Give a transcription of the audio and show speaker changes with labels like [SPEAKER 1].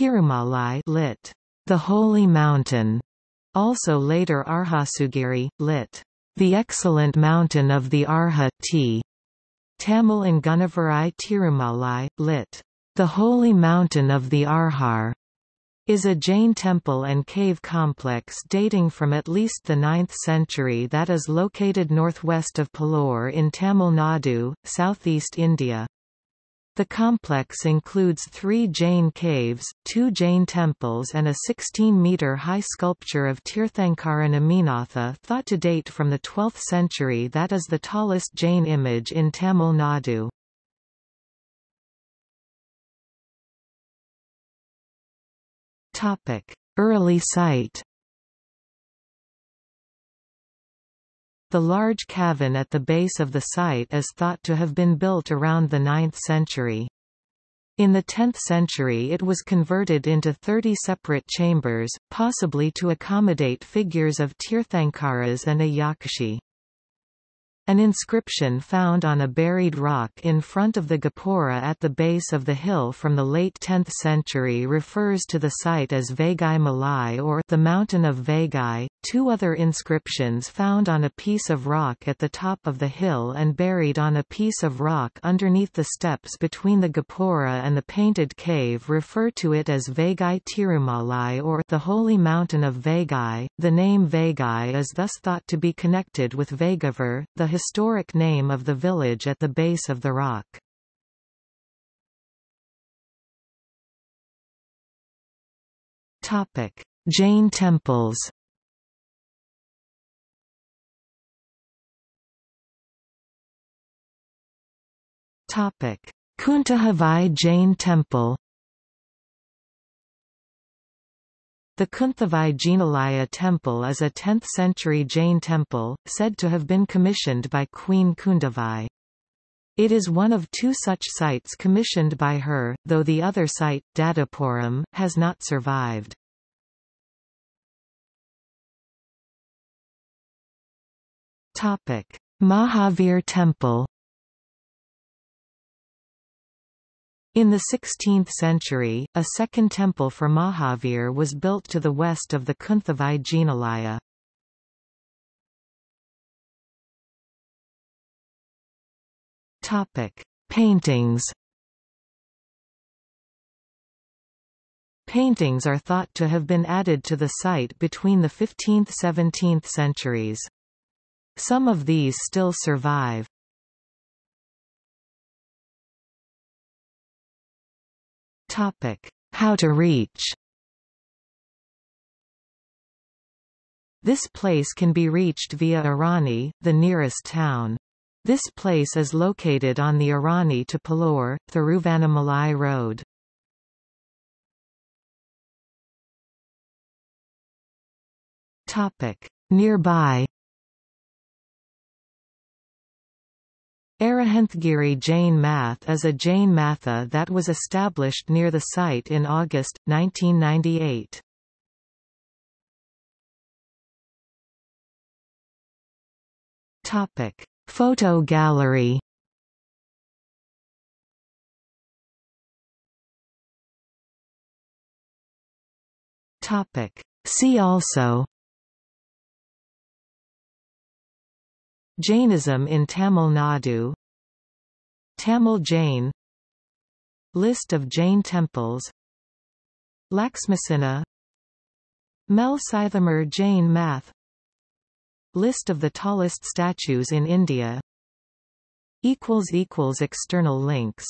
[SPEAKER 1] Tirumalai lit. The Holy Mountain, also later Arhasugiri, lit. The Excellent Mountain of the Arha t. Tamil and Gunavarai Tirumalai, lit. The Holy Mountain of the Arhar is a Jain temple and cave complex dating from at least the 9th century that is located northwest of Palore in Tamil Nadu, southeast India. The complex includes three Jain caves, two Jain temples and a 16-metre high sculpture of Tirthankaran Aminatha thought to date from the 12th century that is the tallest Jain
[SPEAKER 2] image in Tamil Nadu. Early site The large cavern at the base of the site
[SPEAKER 1] is thought to have been built around the 9th century. In the 10th century it was converted into 30 separate chambers, possibly to accommodate figures of Tirthankaras and a Yakshi. An inscription found on a buried rock in front of the gopura at the base of the hill from the late 10th century refers to the site as Vagai Malai or the Mountain of Vagai. Two other inscriptions found on a piece of rock at the top of the hill and buried on a piece of rock underneath the steps between the gopura and the Painted Cave refer to it as Vagai Tirumalai or the Holy Mountain of Vagai. The name Vagai is thus thought to be connected with Vagavar, the historic name of the
[SPEAKER 2] village at the base of the rock. Topic: Jain temples. Topic: Kuntahuvai Jain Temple. The Kunthavai Jinalaya temple
[SPEAKER 1] is a 10th-century Jain temple, said to have been commissioned by Queen Kundavai. It is one of two such sites commissioned by her, though the other site,
[SPEAKER 2] Datapuram, has not survived. Mahavir Temple In the 16th century,
[SPEAKER 1] a second temple for Mahavir was built to the west of the Kunthavai Jinalaya.
[SPEAKER 2] Paintings Paintings are thought to have been added to the site between the 15th–17th centuries. Some of these still survive. Topic: How to reach.
[SPEAKER 1] This place can be reached via Irani, the nearest town. This place
[SPEAKER 2] is located on the Irani to Pallur, Thiruvannamalai road. Topic: Nearby
[SPEAKER 1] Narahanthgiri Jain Math is a Jain Matha that was established near the
[SPEAKER 2] site in August, 1998. Topic. Photo gallery Topic. See also Jainism in Tamil Nadu Tamil Jain List of Jain temples
[SPEAKER 1] Laxmasina Mel Sithamur Jain
[SPEAKER 2] Math List of the tallest statues in India External links